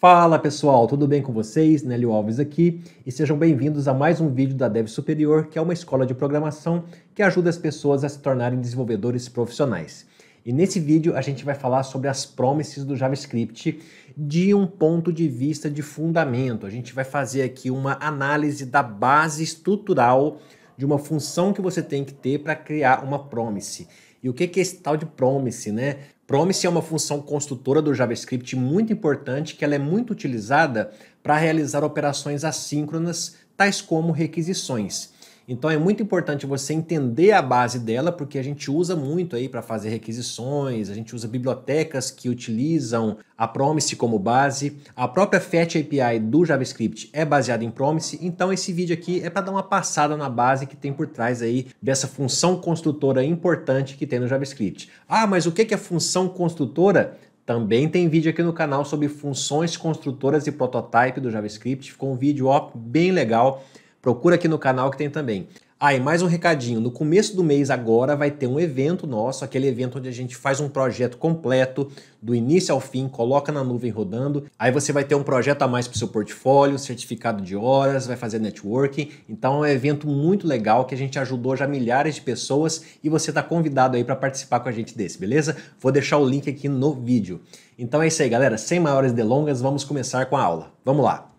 Fala pessoal, tudo bem com vocês? Nélio Alves aqui e sejam bem-vindos a mais um vídeo da Dev Superior, que é uma escola de programação que ajuda as pessoas a se tornarem desenvolvedores profissionais. E nesse vídeo a gente vai falar sobre as promises do JavaScript de um ponto de vista de fundamento. A gente vai fazer aqui uma análise da base estrutural de uma função que você tem que ter para criar uma promise. E o que é esse tal de promise, né? Promise é uma função construtora do JavaScript muito importante que ela é muito utilizada para realizar operações assíncronas, tais como requisições. Então é muito importante você entender a base dela, porque a gente usa muito aí para fazer requisições, a gente usa bibliotecas que utilizam a Promise como base, a própria Fetch API do JavaScript é baseada em Promise, então esse vídeo aqui é para dar uma passada na base que tem por trás aí dessa função construtora importante que tem no JavaScript. Ah, mas o que é função construtora? Também tem vídeo aqui no canal sobre funções construtoras e prototype do JavaScript, ficou um vídeo ó, bem legal Procura aqui no canal que tem também. Ah, e mais um recadinho. No começo do mês agora vai ter um evento nosso, aquele evento onde a gente faz um projeto completo, do início ao fim, coloca na nuvem rodando. Aí você vai ter um projeto a mais para o seu portfólio, certificado de horas, vai fazer networking. Então é um evento muito legal que a gente ajudou já milhares de pessoas e você está convidado aí para participar com a gente desse, beleza? Vou deixar o link aqui no vídeo. Então é isso aí, galera. Sem maiores delongas, vamos começar com a aula. Vamos lá!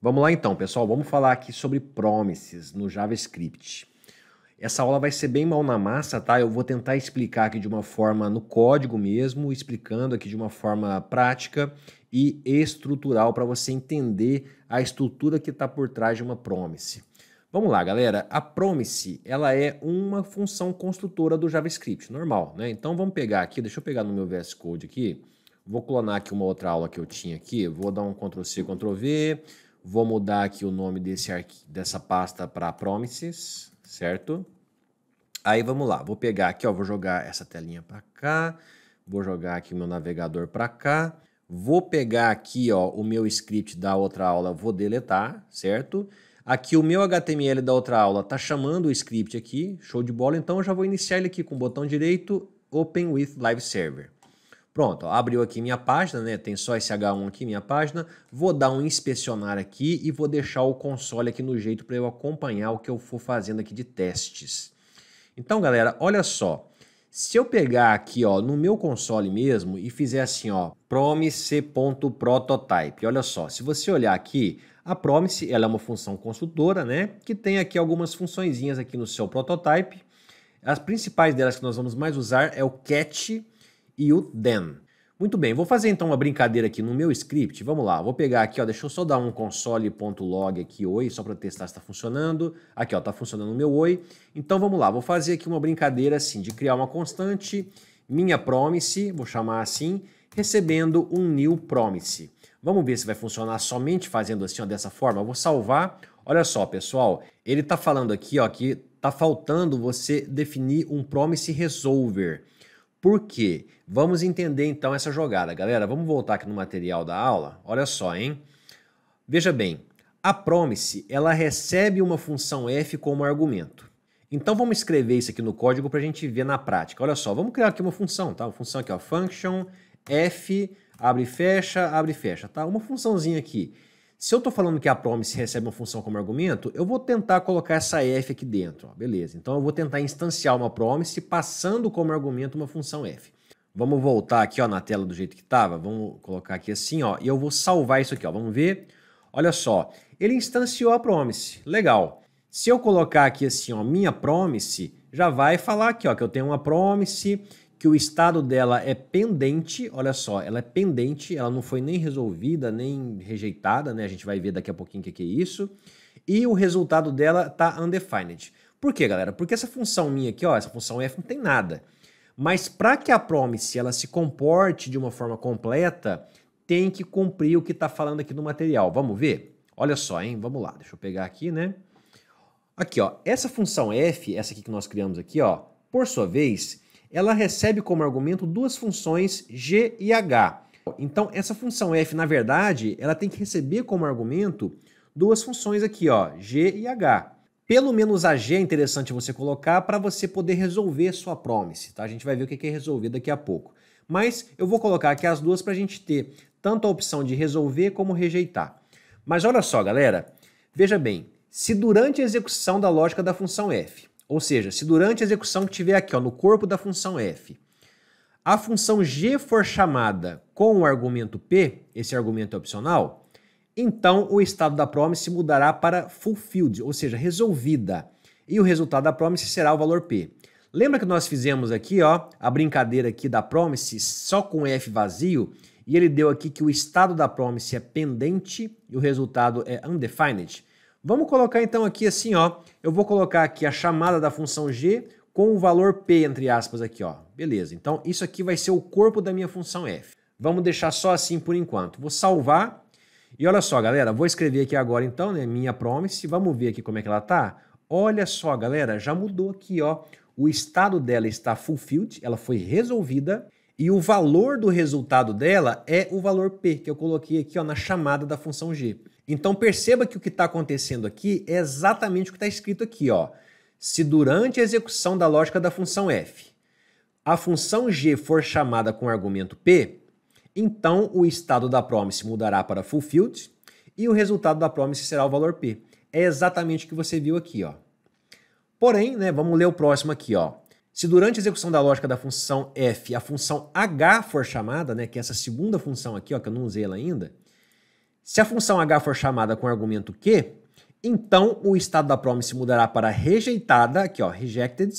Vamos lá então, pessoal. Vamos falar aqui sobre promises no JavaScript. Essa aula vai ser bem mal na massa, tá? Eu vou tentar explicar aqui de uma forma no código mesmo, explicando aqui de uma forma prática e estrutural para você entender a estrutura que está por trás de uma promise. Vamos lá, galera. A promise, ela é uma função construtora do JavaScript, normal, né? Então vamos pegar aqui, deixa eu pegar no meu VS Code aqui. Vou clonar aqui uma outra aula que eu tinha aqui, vou dar um Ctrl C, Ctrl V. Vou mudar aqui o nome desse dessa pasta para Promises, certo? Aí vamos lá, vou pegar aqui, ó, vou jogar essa telinha para cá, vou jogar aqui meu navegador para cá, vou pegar aqui, ó, o meu script da outra aula, vou deletar, certo? Aqui o meu HTML da outra aula está chamando o script aqui, show de bola, então eu já vou iniciar ele aqui com o botão direito, Open with Live Server. Pronto, ó, abriu aqui minha página, né? Tem só esse H1 aqui, minha página. Vou dar um inspecionar aqui e vou deixar o console aqui no jeito para eu acompanhar o que eu for fazendo aqui de testes. Então, galera, olha só. Se eu pegar aqui, ó, no meu console mesmo e fizer assim, ó, promise.prototype. Olha só, se você olhar aqui, a promise, ela é uma função consultora, né? Que tem aqui algumas funçõezinhas aqui no seu prototype. As principais delas que nós vamos mais usar é o catch e o then. Muito bem, vou fazer então uma brincadeira aqui no meu script. Vamos lá, vou pegar aqui, ó, deixa eu só dar um console.log aqui, oi, só para testar se está funcionando. Aqui, ó, está funcionando o meu oi. Então vamos lá, vou fazer aqui uma brincadeira assim, de criar uma constante, minha promise, vou chamar assim, recebendo um new promise. Vamos ver se vai funcionar somente fazendo assim, ó, dessa forma. Eu vou salvar. Olha só, pessoal, ele está falando aqui, ó, que está faltando você definir um promise resolver. Por quê? Vamos entender então essa jogada, galera. Vamos voltar aqui no material da aula. Olha só, hein? Veja bem, a promise ela recebe uma função f como argumento. Então vamos escrever isso aqui no código para a gente ver na prática. Olha só, vamos criar aqui uma função, tá? Uma função aqui, ó, function f abre e fecha, abre e fecha, tá? Uma funçãozinha aqui se eu estou falando que a promise recebe uma função como argumento, eu vou tentar colocar essa f aqui dentro. Ó, beleza, então eu vou tentar instanciar uma promise passando como argumento uma função f. Vamos voltar aqui ó, na tela do jeito que estava, vamos colocar aqui assim, ó, e eu vou salvar isso aqui, ó, vamos ver. Olha só, ele instanciou a promise, legal. Se eu colocar aqui assim, ó, minha promise, já vai falar aqui ó, que eu tenho uma promise que o estado dela é pendente, olha só, ela é pendente, ela não foi nem resolvida, nem rejeitada, né? A gente vai ver daqui a pouquinho o que, é isso. E o resultado dela está undefined. Por quê, galera? Porque essa função minha aqui, ó, essa função f não tem nada. Mas para que a promise ela se comporte de uma forma completa, tem que cumprir o que está falando aqui no material. Vamos ver? Olha só, hein? Vamos lá, deixa eu pegar aqui, né? Aqui, ó, essa função f, essa aqui que nós criamos aqui, ó, por sua vez, ela recebe como argumento duas funções g e h. Então, essa função f, na verdade, ela tem que receber como argumento duas funções aqui, ó, g e h. Pelo menos a g é interessante você colocar para você poder resolver sua promise, tá? A gente vai ver o que é resolver daqui a pouco. Mas eu vou colocar aqui as duas para a gente ter tanto a opção de resolver como rejeitar. Mas olha só, galera, veja bem, se durante a execução da lógica da função f, ou seja, se durante a execução que tiver aqui ó, no corpo da função f, a função g for chamada com o argumento p, esse argumento é opcional, então o estado da promise mudará para fulfilled, ou seja, resolvida. E o resultado da promise será o valor p. Lembra que nós fizemos aqui, ó, a brincadeira aqui da promise só com f vazio, e ele deu aqui que o estado da promise é pendente e o resultado é undefined. Vamos colocar então aqui assim, ó. Eu vou colocar aqui a chamada da função g com o valor p entre aspas aqui, ó. Beleza. Então isso aqui vai ser o corpo da minha função f. Vamos deixar só assim por enquanto. Vou salvar. E olha só, galera, vou escrever aqui agora então, né, minha promise. Vamos ver aqui como é que ela tá. Olha só, galera, já mudou aqui, ó. O estado dela está fulfilled, ela foi resolvida. E o valor do resultado dela é o valor P, que eu coloquei aqui ó, na chamada da função G. Então perceba que o que está acontecendo aqui é exatamente o que está escrito aqui. Ó. Se durante a execução da lógica da função f, a função g for chamada com argumento p, então o estado da promise mudará para fulfilled e o resultado da promise será o valor p. É exatamente o que você viu aqui. Ó. Porém, né, vamos ler o próximo aqui. Ó. Se durante a execução da lógica da função f, a função h for chamada, né, que é essa segunda função aqui, ó, que eu não usei ela ainda, se a função h for chamada com o argumento q, então o estado da promise mudará para rejeitada, aqui ó, rejected,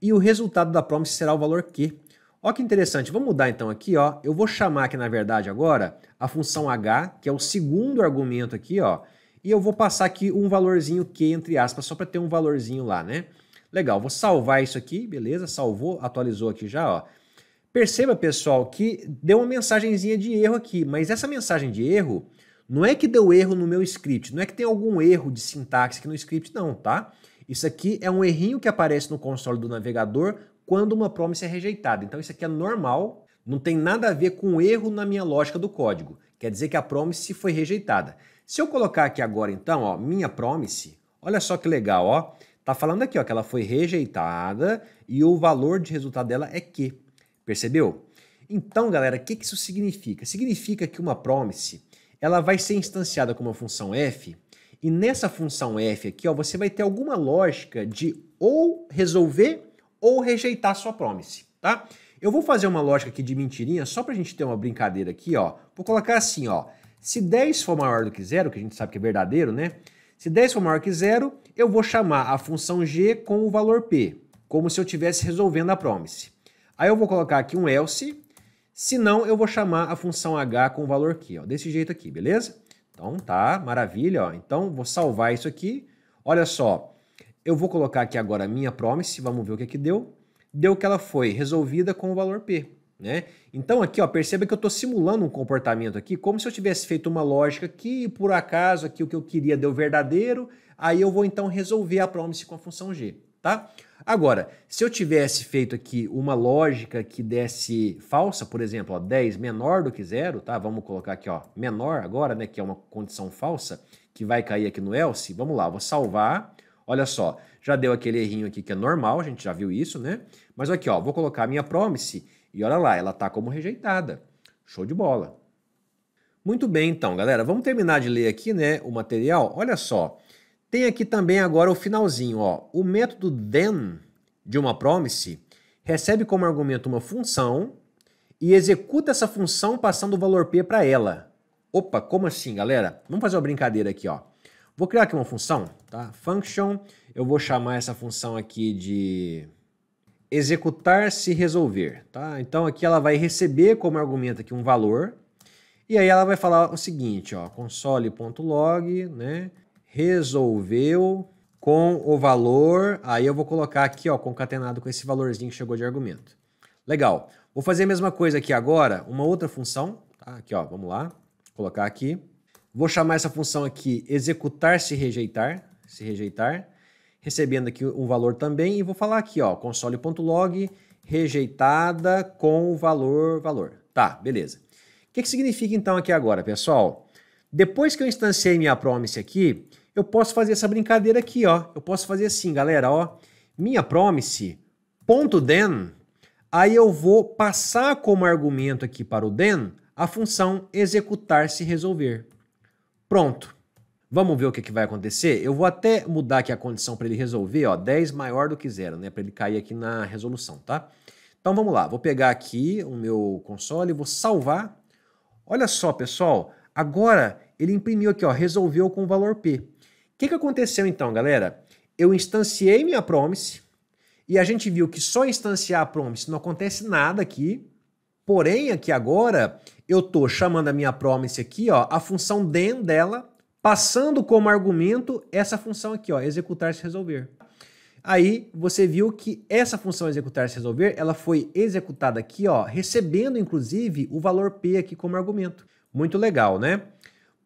e o resultado da promise será o valor q. Olha que interessante, vamos mudar então aqui, ó. Eu vou chamar aqui na verdade agora a função h, que é o segundo argumento aqui, ó, e eu vou passar aqui um valorzinho q entre aspas só para ter um valorzinho lá, né? Legal, vou salvar isso aqui, beleza? Salvou, atualizou aqui já, ó. Perceba, pessoal, que deu uma mensagenzinha de erro aqui, mas essa mensagem de erro não é que deu erro no meu script, não é que tem algum erro de sintaxe aqui no script, não, tá? Isso aqui é um errinho que aparece no console do navegador quando uma promise é rejeitada. Então isso aqui é normal, não tem nada a ver com erro na minha lógica do código. Quer dizer que a promise foi rejeitada. Se eu colocar aqui agora então, ó, minha promise, olha só que legal, ó. Tá falando aqui, ó, que ela foi rejeitada e o valor de resultado dela é que. Percebeu? Então, galera, o que, que isso significa? Significa que uma promise ela vai ser instanciada como uma função f, e nessa função f aqui, ó, você vai ter alguma lógica de ou resolver ou rejeitar sua promise, tá? Eu vou fazer uma lógica aqui de mentirinha só para a gente ter uma brincadeira aqui, ó. Vou colocar assim, ó. Se 10 for maior do que zero, que a gente sabe que é verdadeiro, né? Se 10 for maior que zero, eu vou chamar a função g com o valor p, como se eu estivesse resolvendo a promise. Aí eu vou colocar aqui um else, se não, eu vou chamar a função h com o valor aqui, ó, desse jeito aqui, beleza? Então tá, maravilha. Ó. Então vou salvar isso aqui. Olha só, eu vou colocar aqui agora a minha promise, vamos ver o que é que deu. Deu que ela foi resolvida com o valor p. Né? Então aqui, ó, perceba que eu estou simulando um comportamento aqui, como se eu tivesse feito uma lógica aqui e por acaso aqui o que eu queria deu verdadeiro, aí eu vou então resolver a promise com a função g tá? Agora, se eu tivesse feito aqui uma lógica que desse falsa, por exemplo, ó, 10 menor do que zero, tá? Vamos colocar aqui, ó, menor agora, né, que é uma condição falsa, que vai cair aqui no else. Vamos lá, vou salvar. Olha só, já deu aquele errinho aqui que é normal, a gente já viu isso, né? Mas aqui, ó, vou colocar a minha promise e olha lá, ela tá como rejeitada. Show de bola. Muito bem, então, galera, vamos terminar de ler aqui, né, o material. Olha só, tem aqui também agora o finalzinho, ó. O método then de uma promise recebe como argumento uma função e executa essa função passando o valor p para ela. Opa, como assim, galera? Vamos fazer uma brincadeira aqui, ó. Vou criar aqui uma função, tá? Function, eu vou chamar essa função aqui de executar se resolver, tá? Então aqui ela vai receber como argumento aqui um valor e aí ela vai falar o seguinte, ó, console.log, né? resolveu com o valor. Aí eu vou colocar aqui, ó, concatenado com esse valorzinho que chegou de argumento. Legal. Vou fazer a mesma coisa aqui agora, uma outra função. Tá? Aqui, ó, vamos lá. Vou colocar aqui. Vou chamar essa função aqui executar se rejeitar, se rejeitar, recebendo aqui um valor também e vou falar aqui, ó, console.log rejeitada com o valor valor. Tá, beleza. O que, que significa então aqui agora, pessoal? Depois que eu instanciei minha promise aqui, eu posso fazer essa brincadeira aqui, ó. Eu posso fazer assim, galera, ó. Minha promise, ponto then, aí eu vou passar como argumento aqui para o then a função executar-se resolver. Pronto. Vamos ver o que, que vai acontecer? Eu vou até mudar aqui a condição para ele resolver, ó, 10 maior do que zero, né? Para ele cair aqui na resolução, tá? Então vamos lá, vou pegar aqui o meu console, vou salvar. Olha só, pessoal, agora ele imprimiu aqui, ó, resolveu com o valor P que, que aconteceu então, galera? Eu instanciei minha promise e a gente viu que só instanciar a promise não acontece nada aqui. Porém, aqui agora, eu tô chamando a minha promise aqui, ó, a função then dela, passando como argumento essa função aqui, ó, executar se resolver. Aí você viu que essa função executar se resolver, ela foi executada aqui, ó, recebendo inclusive o valor p aqui como argumento. Muito legal, né?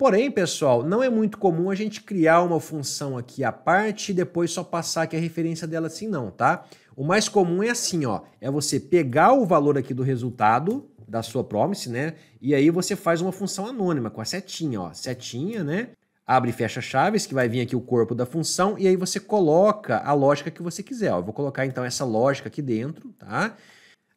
Porém, pessoal, não é muito comum a gente criar uma função aqui à parte e depois só passar aqui a referência dela assim não, tá? O mais comum é assim, ó, é você pegar o valor aqui do resultado da sua promise, né? E aí você faz uma função anônima com a setinha, ó, setinha, né? Abre e fecha chaves, que vai vir aqui o corpo da função, e aí você coloca a lógica que você quiser. Ó. Eu vou colocar então essa lógica aqui dentro, tá?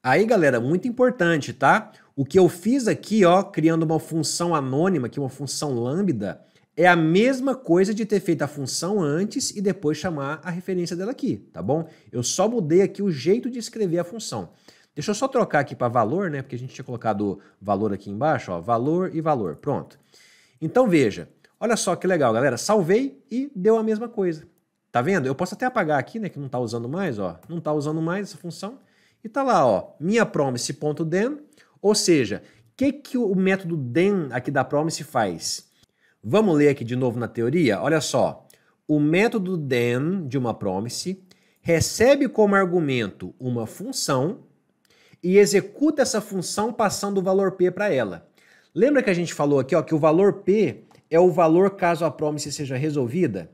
Aí, galera, muito importante, tá? O que eu fiz aqui, ó, criando uma função anônima, que é uma função lambda, é a mesma coisa de ter feito a função antes e depois chamar a referência dela aqui, tá bom? Eu só mudei aqui o jeito de escrever a função. Deixa eu só trocar aqui para valor, né? Porque a gente tinha colocado valor aqui embaixo, ó, valor e valor. Pronto. Então veja, olha só que legal, galera. Salvei e deu a mesma coisa. Tá vendo? Eu posso até apagar aqui, né, que não tá usando mais, ó. Não tá usando mais essa função. E tá lá, ó, minha promise.den ou seja, o que, que o método DEN aqui da Promise faz? Vamos ler aqui de novo na teoria? Olha só. O método DEN de uma Promise recebe como argumento uma função e executa essa função passando o valor P para ela. Lembra que a gente falou aqui ó, que o valor P é o valor caso a promise seja resolvida?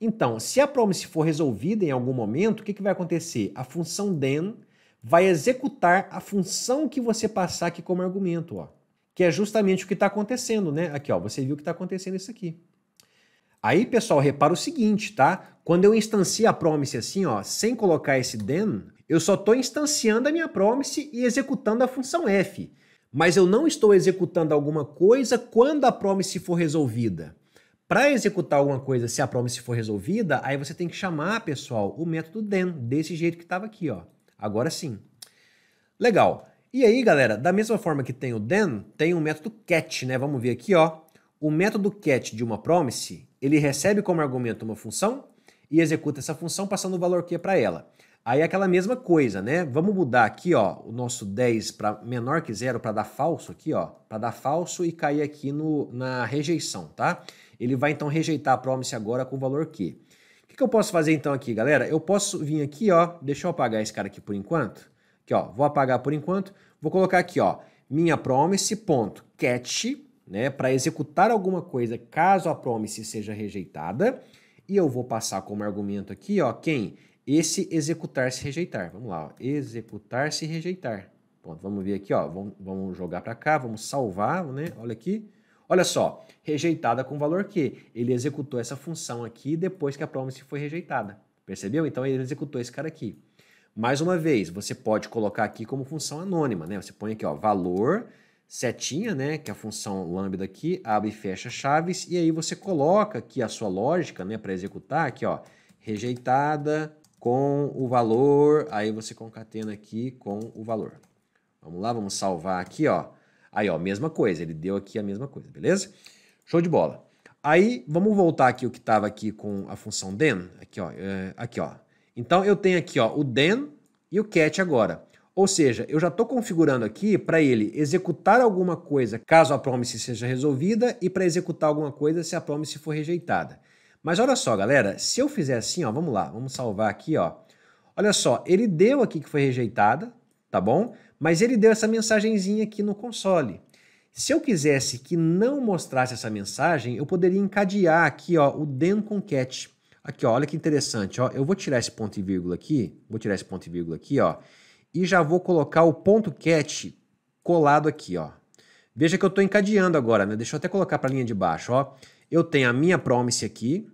Então, se a promise for resolvida em algum momento, o que, que vai acontecer? A função then vai executar a função que você passar aqui como argumento, ó. Que é justamente o que está acontecendo, né? Aqui, ó, você viu o que está acontecendo isso aqui. Aí, pessoal, repara o seguinte, tá? Quando eu instancio a promise assim, ó, sem colocar esse then, eu só estou instanciando a minha promise e executando a função f. Mas eu não estou executando alguma coisa quando a promise for resolvida. Para executar alguma coisa, se a promise for resolvida, aí você tem que chamar, pessoal, o método then, desse jeito que estava aqui, ó. Agora sim. Legal. E aí, galera, da mesma forma que tem o then, tem o método cat, né? Vamos ver aqui, ó. O método cat de uma promise, ele recebe como argumento uma função e executa essa função passando o valor que para ela. Aí é aquela mesma coisa, né? Vamos mudar aqui, ó, o nosso 10 para menor que zero para dar falso aqui, ó, para dar falso e cair aqui no, na rejeição, tá? Ele vai então rejeitar a promise agora com o valor Q que, que eu posso fazer então aqui, galera? Eu posso vir aqui, ó, deixa eu apagar esse cara aqui por enquanto. Aqui, ó, vou apagar por enquanto. Vou colocar aqui, ó, minha promise.catch, né, para executar alguma coisa caso a promise seja rejeitada. E eu vou passar como argumento aqui, ó, quem? Esse executar se rejeitar. Vamos lá, ó, executar se rejeitar. Pronto, vamos ver aqui, ó, vamos, vamos jogar para cá, vamos salvar, né? Olha aqui. Olha só, rejeitada com valor Q. Ele executou essa função aqui depois que a promise foi rejeitada. Percebeu? Então ele executou esse cara aqui. Mais uma vez, você pode colocar aqui como função anônima, né? Você põe aqui, ó, valor, setinha, né? Que é a função lambda aqui, abre e fecha chaves, e aí você coloca aqui a sua lógica, né? Para executar aqui, ó, rejeitada com o valor, aí você concatena aqui com o valor. Vamos lá, vamos salvar aqui, ó. Aí, ó, mesma coisa, ele deu aqui a mesma coisa, beleza? Show de bola. Aí, vamos voltar aqui o que estava aqui com a função then, aqui, ó, é, aqui, ó. Então, eu tenho aqui, ó, o then e o cat agora. Ou seja, eu já estou configurando aqui para ele executar alguma coisa caso a promise seja resolvida e para executar alguma coisa se a promise for rejeitada. Mas olha só, galera, se eu fizer assim, ó, vamos lá, vamos salvar aqui, ó. Olha só, ele deu aqui que foi rejeitada, tá bom? Mas ele deu essa mensagenzinha aqui no console. Se eu quisesse que não mostrasse essa mensagem, eu poderia encadear aqui ó, o then concat. Aqui, ó, olha que interessante. Ó. Eu vou tirar esse ponto e vírgula aqui, vou tirar esse ponto e vírgula aqui, ó, e já vou colocar o ponto cat colado aqui. Ó. Veja que eu estou encadeando agora, né? deixa eu até colocar para a linha de baixo. Ó. Eu tenho a minha promise aqui,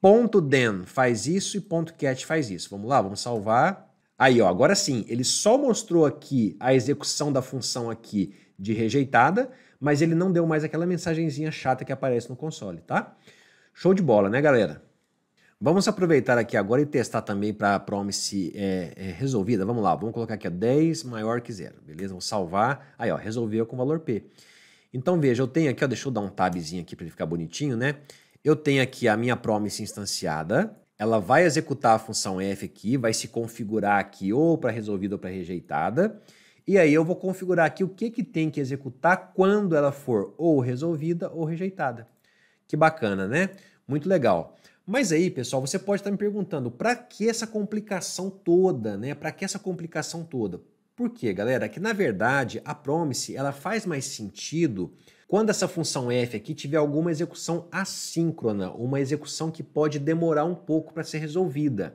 ponto then faz isso e ponto cat faz isso. Vamos lá, vamos salvar. Aí, ó, agora sim, ele só mostrou aqui a execução da função aqui de rejeitada, mas ele não deu mais aquela mensagenzinha chata que aparece no console, tá? Show de bola, né, galera? Vamos aproveitar aqui agora e testar também para a promise é, é, resolvida. Vamos lá, vamos colocar aqui a 10 maior que zero, beleza? Vamos salvar. Aí, ó, resolveu com valor P. Então, veja, eu tenho aqui, ó, deixa eu dar um tabzinho aqui para ele ficar bonitinho, né? Eu tenho aqui a minha promise instanciada, ela vai executar a função f aqui, vai se configurar aqui ou para resolvida ou para rejeitada. E aí eu vou configurar aqui o que, que tem que executar quando ela for ou resolvida ou rejeitada. Que bacana, né? Muito legal. Mas aí, pessoal, você pode estar tá me perguntando, para que essa complicação toda, né? Para que essa complicação toda? Por quê, galera? É que na verdade a promise ela faz mais sentido quando essa função f aqui tiver alguma execução assíncrona, uma execução que pode demorar um pouco para ser resolvida.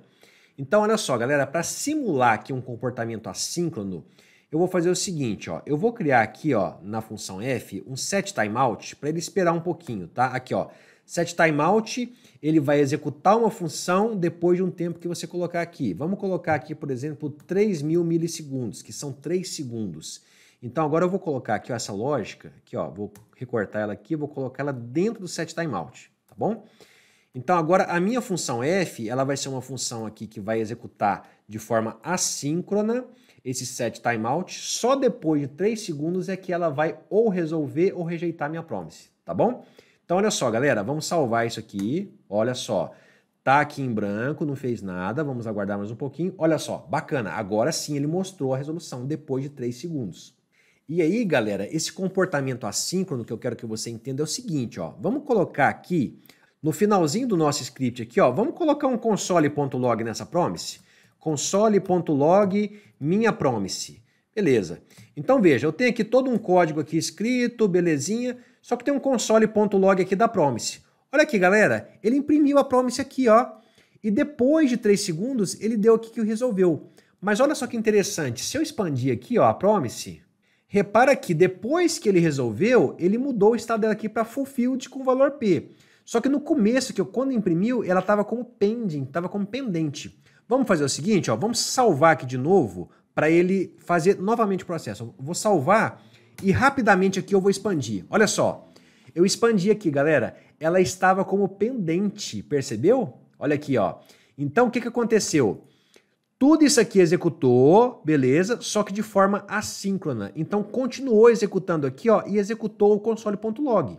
Então, olha só, galera, para simular aqui um comportamento assíncrono, eu vou fazer o seguinte, ó, eu vou criar aqui, ó, na função f, um set timeout para ele esperar um pouquinho, tá? Aqui, ó, set timeout, ele vai executar uma função depois de um tempo que você colocar aqui. Vamos colocar aqui, por exemplo, 3.000 milissegundos, que são 3 segundos. Então agora eu vou colocar aqui ó, essa lógica, aqui, ó, vou recortar ela aqui, vou colocar ela dentro do set timeout, tá bom? Então agora a minha função f, ela vai ser uma função aqui que vai executar de forma assíncrona esse set timeout, só depois de 3 segundos é que ela vai ou resolver ou rejeitar minha promise, tá bom? Então olha só, galera, vamos salvar isso aqui, olha só. Tá aqui em branco, não fez nada, vamos aguardar mais um pouquinho. Olha só, bacana, agora sim ele mostrou a resolução depois de 3 segundos. E aí, galera, esse comportamento assíncrono que eu quero que você entenda é o seguinte, ó. Vamos colocar aqui no finalzinho do nosso script aqui, ó, vamos colocar um console.log nessa promise? console.log minha promise. Beleza. Então veja, eu tenho aqui todo um código aqui escrito, belezinha, só que tem um console.log aqui da promise. Olha aqui, galera, ele imprimiu a promise aqui, ó, e depois de 3 segundos ele deu aqui que resolveu. Mas olha só que interessante, se eu expandir aqui, ó, a promise, Repara que depois que ele resolveu, ele mudou o estado dela aqui para fulfilled com valor P. Só que no começo, que eu, quando imprimiu, ela estava como pending, estava como pendente. Vamos fazer o seguinte, ó, vamos salvar aqui de novo para ele fazer novamente o processo. Eu vou salvar e rapidamente aqui eu vou expandir. Olha só, eu expandi aqui, galera. Ela estava como pendente, percebeu? Olha aqui, ó. Então, o que, que aconteceu? Tudo isso aqui executou, beleza, só que de forma assíncrona. Então continuou executando aqui ó, e executou o console.log.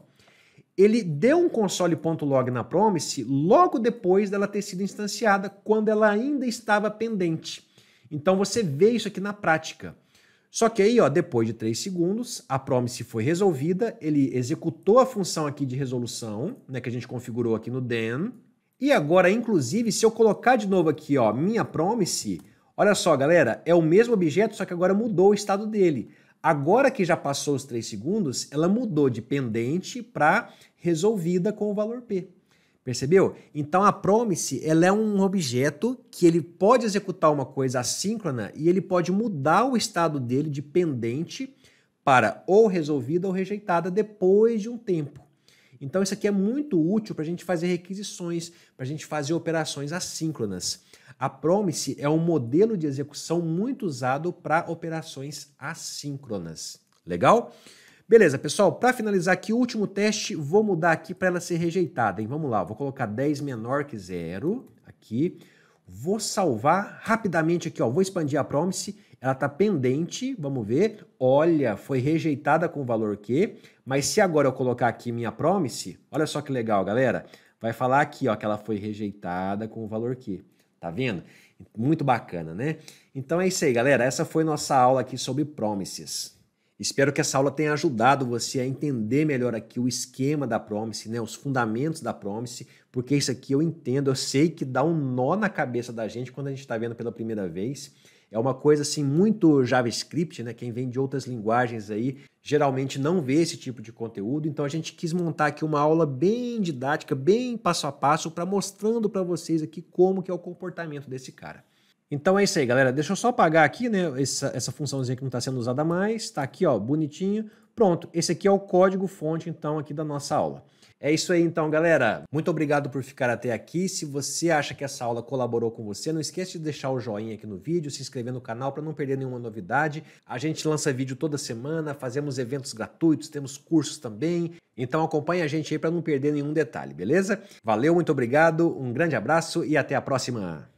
Ele deu um console.log na promise logo depois dela ter sido instanciada, quando ela ainda estava pendente. Então você vê isso aqui na prática. Só que aí, ó, depois de 3 segundos, a promise foi resolvida, ele executou a função aqui de resolução, né, que a gente configurou aqui no then, e agora, inclusive, se eu colocar de novo aqui, ó, minha promise, olha só, galera, é o mesmo objeto, só que agora mudou o estado dele. Agora que já passou os 3 segundos, ela mudou de pendente para resolvida com o valor P. Percebeu? Então a promise ela é um objeto que ele pode executar uma coisa assíncrona e ele pode mudar o estado dele de pendente para ou resolvida ou rejeitada depois de um tempo. Então, isso aqui é muito útil para a gente fazer requisições, para a gente fazer operações assíncronas. A Promise é um modelo de execução muito usado para operações assíncronas. Legal? Beleza, pessoal, para finalizar aqui o último teste, vou mudar aqui para ela ser rejeitada, hein? Vamos lá, vou colocar 10 menor que zero aqui. Vou salvar rapidamente aqui, ó, vou expandir a promise ela está pendente, vamos ver. Olha, foi rejeitada com valor Q, mas se agora eu colocar aqui minha promise, olha só que legal, galera. Vai falar aqui ó, que ela foi rejeitada com o valor Q. Tá vendo? Muito bacana, né? Então é isso aí, galera. Essa foi nossa aula aqui sobre promises. Espero que essa aula tenha ajudado você a entender melhor aqui o esquema da Promise, né, os fundamentos da Promise, porque isso aqui eu entendo, eu sei que dá um nó na cabeça da gente quando a gente está vendo pela primeira vez. É uma coisa assim muito JavaScript, né? Quem vem de outras linguagens aí geralmente não vê esse tipo de conteúdo, então a gente quis montar aqui uma aula bem didática, bem passo a passo para mostrando para vocês aqui como que é o comportamento desse cara. Então é isso aí, galera. Deixa eu só apagar aqui, né, essa, essa funçãozinha que não está sendo usada mais. Está aqui, ó, bonitinho. Pronto, esse aqui é o código fonte, então, aqui da nossa aula. É isso aí então, galera. Muito obrigado por ficar até aqui. Se você acha que essa aula colaborou com você, não esqueça de deixar o joinha aqui no vídeo, se inscrever no canal para não perder nenhuma novidade. A gente lança vídeo toda semana, fazemos eventos gratuitos, temos cursos também. Então acompanhe a gente aí para não perder nenhum detalhe, beleza? Valeu, muito obrigado, um grande abraço e até a próxima.